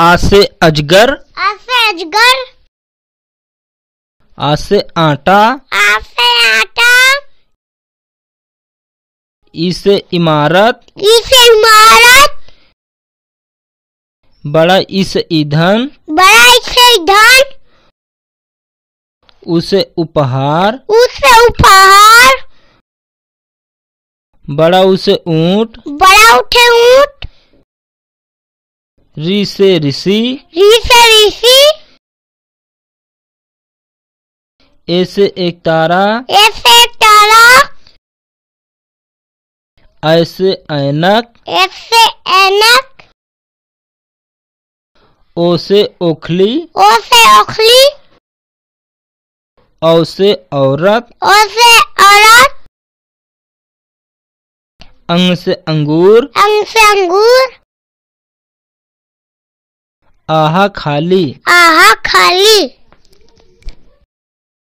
आसे अजगर आसे अजगर आसे आटा आसे आटा इसे इमारत इसे इमारत बड़ा इस ईधन ईंधन बड़ा इसे ईंधन उसे उपहार उसे उपहार बड़ा उसे ऊंट बड़ा उठे ऊंट री से ऋषि री से ऋषि ए से एक तारा ए से एक तारा ऐ से ऐनक ए से ऐनक ओ से ओखली ओ से ओखली औ से औरत ओ से औरत अंग से अंगूर अंग से अंगूर आहा खाली आहा खाली